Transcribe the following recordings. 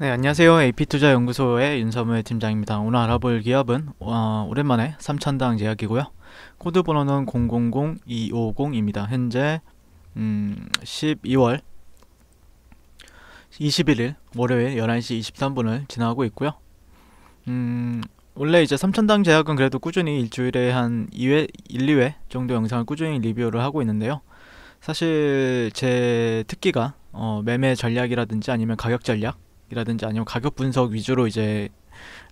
네, 안녕하세요. AP투자연구소의 윤서무 팀장입니다. 오늘 알아볼 기업은 어, 오랜만에 삼천당 제약이고요. 코드 번호는 000250입니다. 현재 음, 12월 21일 월요일 11시 23분을 지나고 있고요. 음, 원래 이제 삼천당 제약은 그래도 꾸준히 일주일에 한 2회, 1, 2회 정도 영상을 꾸준히 리뷰를 하고 있는데요. 사실 제 특기가 어, 매매 전략이라든지 아니면 가격 전략 이라든지 아니면 가격 분석 위주로 이제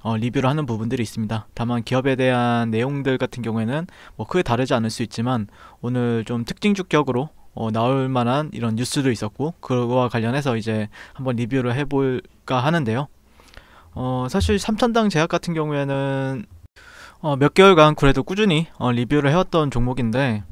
어, 리뷰를 하는 부분들이 있습니다. 다만 기업에 대한 내용들 같은 경우에는 뭐 크게 다르지 않을 수 있지만 오늘 좀 특징 주격으로 어, 나올 만한 이런 뉴스도 있었고 그거와 관련해서 이제 한번 리뷰를 해볼까 하는데요. 어, 사실 삼천당 제약 같은 경우에는 어, 몇 개월간 그래도 꾸준히 어, 리뷰를 해왔던 종목인데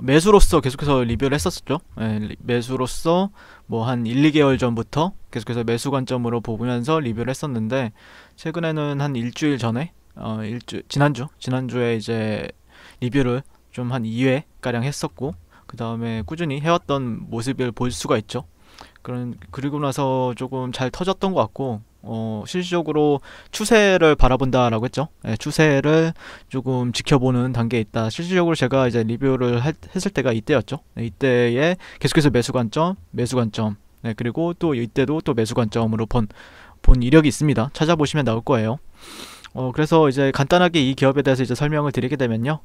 매수로서 계속해서 리뷰를 했었죠. 예, 매수로서 뭐 한 1, 2개월 전부터 계속해서 매수 관점으로 보면서 리뷰를 했었는데 최근에는 한 일주일 전에 어 일주 지난주 지난주에 이제 리뷰를 좀 한 2회 가량 했었고 그 다음에 꾸준히 해왔던 모습을 볼 수가 있죠. 그런 그리고 나서 조금 잘 터졌던 것 같고 어, 실질적으로 추세를 바라본다라고 했죠. 예, 추세를 조금 지켜보는 단계에 있다. 실질적으로 제가 이제 리뷰를 할, 했을 때가 이때였죠. 예, 네, 이때에 계속해서 매수 관점, 매수 관점, 예, 네, 그리고 또 이때도 또 매수 관점으로 본, 본 이력이 있습니다. 찾아보시면 나올 거예요. 어, 그래서 이제 간단하게 이 기업에 대해서 이제 설명을 드리게 되면요.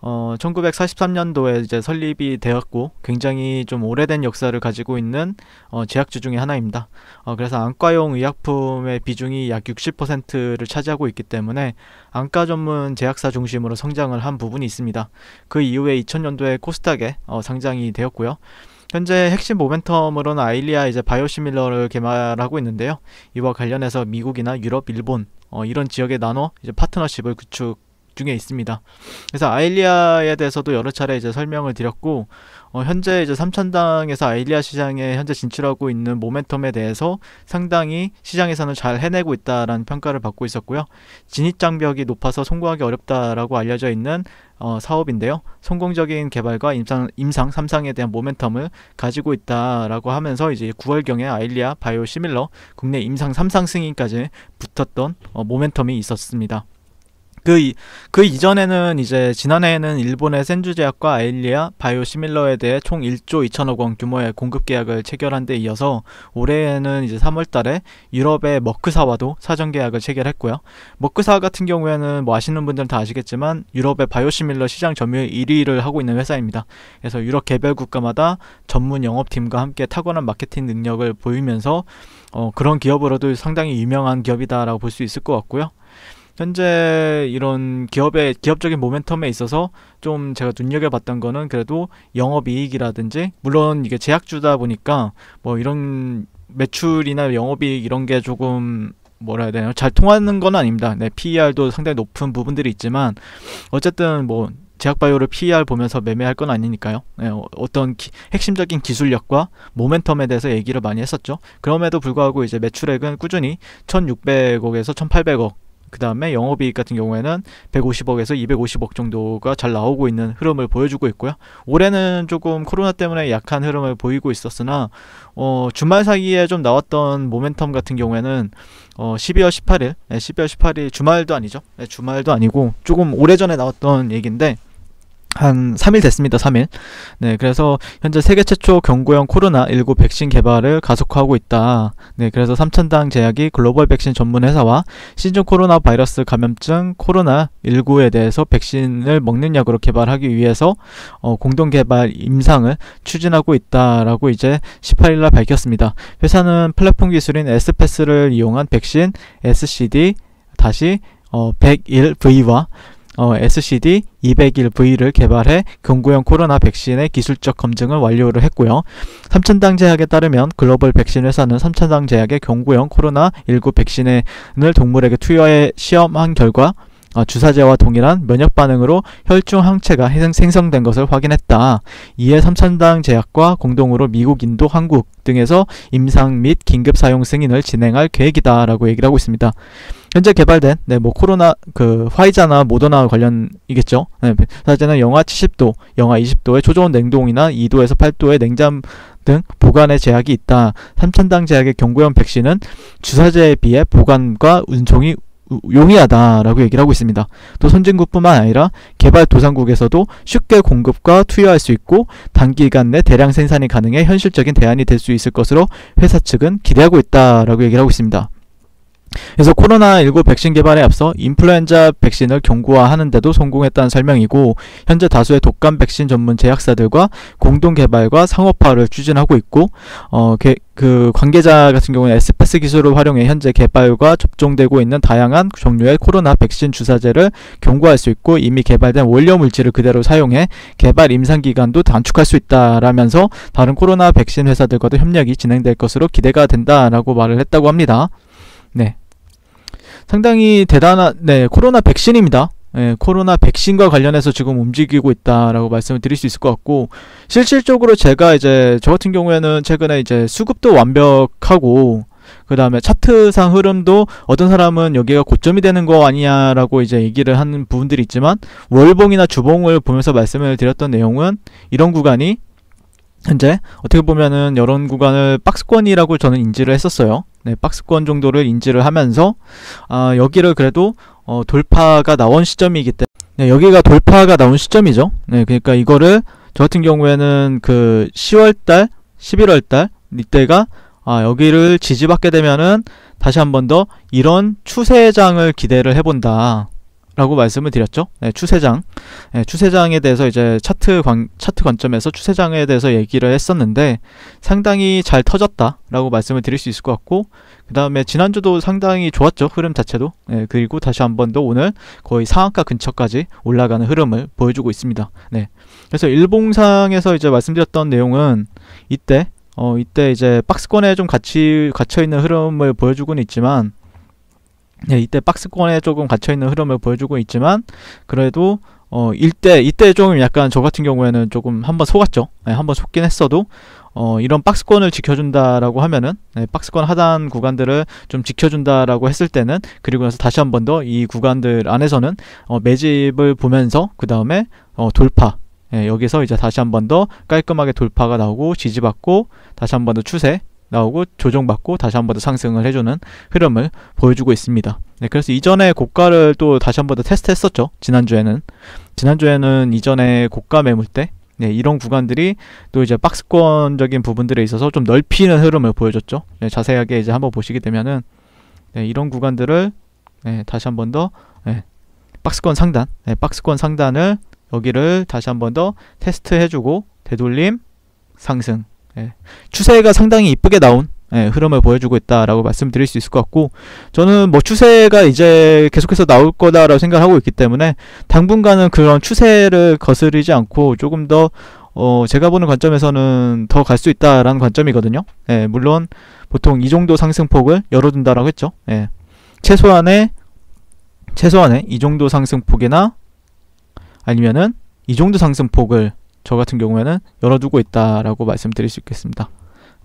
어, 1943년도에 이제 설립이 되었고 굉장히 좀 오래된 역사를 가지고 있는 어, 제약주 중의 하나입니다. 어, 그래서 안과용 의약품의 비중이 약 60%를 차지하고 있기 때문에 안과 전문 제약사 중심으로 성장을 한 부분이 있습니다. 그 이후에 2000년도에 코스닥에 어, 상장이 되었고요. 현재 핵심 모멘텀으로는 아일리아 이제 바이오시밀러를 개발하고 있는데요. 이와 관련해서 미국이나 유럽, 일본 어, 이런 지역에 나눠 이제 파트너십을 구축 중에 있습니다. 그래서 아일리아에 대해서도 여러 차례 이제 설명을 드렸고 어, 현재 이제 삼천당에서 아일리아 시장에 현재 진출하고 있는 모멘텀에 대해서 상당히 시장에서는 잘 해내고 있다라는 평가를 받고 있었고요. 진입 장벽이 높아서 성공하기 어렵다라고 알려져 있는 어, 사업인데요. 성공적인 개발과 임상, 임상 삼상에 대한 모멘텀을 가지고 있다라고 하면서 이제 9월경에 아일리아 바이오 시밀러 국내 임상 삼상 승인까지 붙었던 어, 모멘텀이 있었습니다. 그, 이, 그 이전에는 이제 지난해에는 일본의 센주제약과 아일리아 바이오시밀러에 대해 총 1조 2천억 원 규모의 공급 계약을 체결한 데 이어서 올해에는 이제 3월 달에 유럽의 머크사와도 사전 계약을 체결했고요. 머크사 같은 경우에는 뭐 아시는 분들은 다 아시겠지만 유럽의 바이오시밀러 시장 점유율 1위를 하고 있는 회사입니다. 그래서 유럽 개별 국가마다 전문 영업팀과 함께 탁월한 마케팅 능력을 보이면서 어, 그런 기업으로도 상당히 유명한 기업이다라고 볼 수 있을 것 같고요. 현재 이런 기업의 기업적인 모멘텀에 있어서 좀 제가 눈여겨봤던 거는 그래도 영업이익이라든지 물론 이게 제약주다 보니까 뭐 이런 매출이나 영업이익 이런 게 조금 뭐라 해야 되나요? 잘 통하는 건 아닙니다. 네, PER도 상당히 높은 부분들이 있지만 어쨌든 뭐 제약바이오를 PER 보면서 매매할 건 아니니까요. 네, 어, 어떤 기, 핵심적인 기술력과 모멘텀에 대해서 얘기를 많이 했었죠. 그럼에도 불구하고 이제 매출액은 꾸준히 1,600억에서 1,800억 그 다음에 영업이익 같은 경우에는 150억에서 250억 정도가 잘 나오고 있는 흐름을 보여주고 있고요. 올해는 조금 코로나 때문에 약한 흐름을 보이고 있었으나 어, 주말 사이에 좀 나왔던 모멘텀 같은 경우에는 어, 12월 18일, 12월 18일 주말도 아니죠. 네, 주말도 아니고 조금 오래전에 나왔던 얘기인데 한 3일 됐습니다. 3일. 네, 그래서 현재 세계 최초 경구형 코로나19 백신 개발을 가속화하고 있다. 네, 그래서 삼천당 제약이 글로벌 백신 전문 회사와 신종 코로나 바이러스 감염증 코로나19에 대해서 백신을 먹는 약으로 개발하기 위해서 어, 공동 개발 임상을 추진하고 있다라고 이제 18일 날 밝혔습니다. 회사는 플랫폼 기술인 에스패스를 이용한 백신 SCD 다시 어, 101V와 어, SCD 201V를 개발해 경구형 코로나 백신의 기술적 검증을 완료를 했고요. 삼천당 제약에 따르면 글로벌 백신 회사는 삼천당 제약의 경구형 코로나19 백신을 동물에게 투여해 시험한 결과 아, 주사제와 동일한 면역 반응으로 혈중 항체가 생성된 것을 확인했다. 이에 삼천당 제약과 공동으로 미국, 인도, 한국 등에서 임상 및 긴급 사용 승인을 진행할 계획이다라고 얘기를 하고 있습니다. 현재 개발된 네, 뭐 코로나 그 화이자나 모더나 관련이겠죠. 네, 사제는 영하 70도, 영하 20도의 초저온 냉동이나 2도에서 8도의 냉잠 등 보관에 제약이 있다. 삼천당 제약의 경구형 백신은 주사제에 비해 보관과 운송이 용이하다라고 얘기를 하고 있습니다. 또 선진국뿐만 아니라 개발도상국에서도 쉽게 공급과 투여할 수 있고 단기간 내 대량 생산이 가능해 현실적인 대안이 될 수 있을 것으로 회사 측은 기대하고 있다라고 얘기를 하고 있습니다. 그래서 코로나19 백신 개발에 앞서 인플루엔자 백신을 경구화하는데도 성공했다는 설명이고 현재 다수의 독감 백신 전문 제약사들과 공동 개발과 상업화를 추진하고 있고 어, 그 관계자 같은 경우는 SPS 기술을 활용해 현재 개발과 접종되고 있는 다양한 종류의 코로나 백신 주사제를 경구할 수 있고 이미 개발된 원료 물질을 그대로 사용해 개발 임상 기간도 단축할 수 있다라면서 다른 코로나 백신 회사들과도 협력이 진행될 것으로 기대가 된다라고 말을 했다고 합니다. 네. 상당히 대단한 네 코로나 백신입니다. 예, 코로나 백신과 관련해서 지금 움직이고 있다라고 말씀을 드릴 수 있을 것 같고 실질적으로 제가 이제 저 같은 경우에는 최근에 이제 수급도 완벽하고 그 다음에 차트상 흐름도 어떤 사람은 여기가 고점이 되는 거 아니냐라고 이제 얘기를 하는 부분들이 있지만 월봉이나 주봉을 보면서 말씀을 드렸던 내용은 이런 구간이 현재 어떻게 보면은 여론 구간을 박스권이라고 저는 인지를 했었어요. 네, 박스권 정도를 인지를 하면서 아, 여기를 그래도 어, 돌파가 나온 시점이기 때문에 네, 여기가 돌파가 나온 시점이죠. 네, 그러니까 이거를 저 같은 경우에는 그 10월달, 11월달 이때가 아, 여기를 지지받게 되면은 다시 한 번 더 이런 추세장을 기대를 해본다. 라고 말씀을 드렸죠. 네, 추세장. 네, 추세장에 대해서 이제 차트 관, 차트 관점에서 추세장에 대해서 얘기를 했었는데 상당히 잘 터졌다 라고 말씀을 드릴 수 있을 것 같고 그 다음에 지난주도 상당히 좋았죠. 흐름 자체도. 네, 그리고 다시 한번더 오늘 거의 상한가 근처까지 올라가는 흐름을 보여주고 있습니다. 네. 그래서 일봉상에서 이제 말씀드렸던 내용은 이때 어, 이때 이제 박스권에 좀 같이 갇혀있는 흐름을 보여주고는 있지만 네, 이때 박스권에 조금 갇혀있는 흐름을 보여주고 있지만 그래도 어 이때 이때 조금 약간 저 같은 경우에는 조금 한번 속았죠. 네, 한번 속긴 했어도 어 이런 박스권을 지켜준다라고 하면은 네, 박스권 하단 구간들을 좀 지켜준다라고 했을 때는 그리고 나서 다시 한 번 더 이 구간들 안에서는 어, 매집을 보면서 그 다음에 어, 돌파 예, 여기서 이제 다시 한 번 더 깔끔하게 돌파가 나오고 지지받고 다시 한 번 더 추세 나오고 조정받고 다시 한번 더 상승을 해주는 흐름을 보여주고 있습니다. 네, 그래서 이전에 고가를 또 다시 한 번 더 테스트했었죠. 지난주에는 지난주에는 이전에 고가 매물 때 네, 이런 구간들이 또 이제 박스권적인 부분들에 있어서 좀 넓히는 흐름을 보여줬죠. 네, 자세하게 이제 한번 보시게 되면은 네, 이런 구간들을 네, 다시 한 번더 네, 박스권 상단, 네, 박스권 상단을 여기를 다시 한 번 더 테스트해주고 되돌림 상승 예, 추세가 상당히 이쁘게 나온 예, 흐름을 보여주고 있다라고 말씀드릴 수 있을 것 같고 저는 뭐 추세가 이제 계속해서 나올 거다라고 생각하고 있기 때문에 당분간은 그런 추세를 거스르지 않고 조금 더 어, 제가 보는 관점에서는 더 갈 수 있다라는 관점이거든요. 예, 물론 보통 이 정도 상승폭을 열어둔다라고 했죠. 예, 최소한의 최소한의 이 정도 상승폭이나 아니면은 이 정도 상승폭을 저 같은 경우에는 열어두고 있다라고 말씀드릴 수 있겠습니다.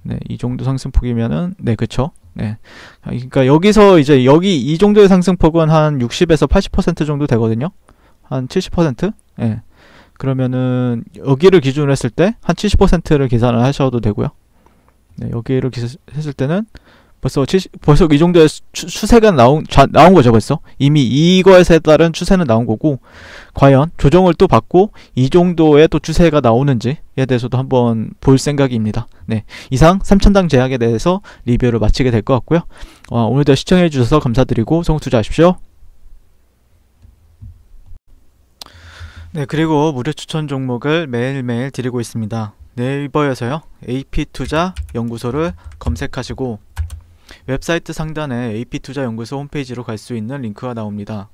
네, 이 정도 상승폭이면은 네, 그쵸 네. 그러니까 여기서 이제 여기 이 정도의 상승폭은 한 60에서 80% 정도 되거든요. 한 70%? 예. 네. 그러면은 여기를 기준으로 했을 때 한 70%를 계산을 하셔도 되고요. 네, 여기를 기, 했을 때는 벌써 70, 벌써 이 정도의 추, 세가 나온 자, 나온 거죠 벌써 이미 이거에서 따른 추세는 나온 거고 과연 조정을 또 받고 이 정도의 또 추세가 나오는지에 대해서도 한번 볼 생각입니다. 네 이상 3천당 제약에 대해서 리뷰를 마치게 될 것 같고요. 어, 오늘도 시청해 주셔서 감사드리고 성공 투자하십시오. 네 그리고 무료 추천 종목을 매일매일 드리고 있습니다. 네이버에서요 AP투자 연구소를 검색하시고 웹사이트 상단에 AP투자연구소 홈페이지로 갈 수 있는 링크가 나옵니다.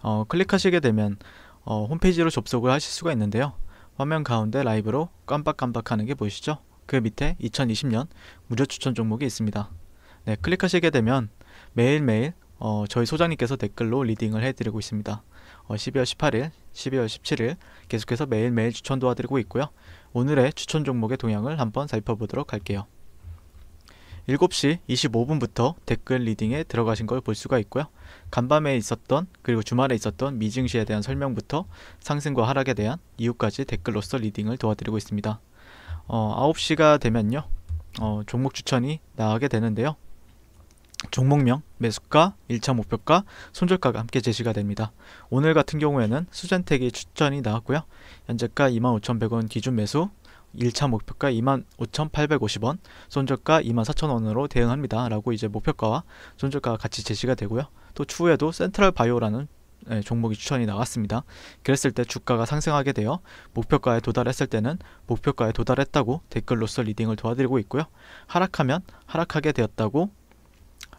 어, 클릭하시게 되면 어, 홈페이지로 접속을 하실 수가 있는데요. 화면 가운데 라이브로 깜빡깜빡하는 게 보이시죠? 그 밑에 2020년 무료 추천 종목이 있습니다. 네, 클릭하시게 되면 매일매일 어, 저희 소장님께서 댓글로 리딩을 해드리고 있습니다. 어, 12월 18일, 12월 17일 계속해서 매일매일 추천 도와드리고 있고요. 오늘의 추천 종목의 동향을 한번 살펴보도록 할게요. 7시 25분부터 댓글 리딩에 들어가신 걸 볼 수가 있고요. 간밤에 있었던 그리고 주말에 있었던 미증시에 대한 설명부터 상승과 하락에 대한 이유까지 댓글로서 리딩을 도와드리고 있습니다. 어, 9시가 되면요. 어, 종목 추천이 나가게 되는데요. 종목명, 매수가, 1차 목표가, 손절가가 함께 제시가 됩니다. 오늘 같은 경우에는 수젠텍이 추천이 나왔고요. 현재가 25,100원 기준 매수, 1차 목표가 25,850원, 손절가 24,000원으로 대응합니다. 라고 이제 목표가와 손절가가 같이 제시가 되고요. 또 추후에도 센트럴 바이오라는 예, 종목이 추천이 나왔습니다. 그랬을 때 주가가 상승하게 되어 목표가에 도달했을 때는 목표가에 도달했다고 댓글로서 리딩을 도와드리고 있고요. 하락하면 하락하게 되었다고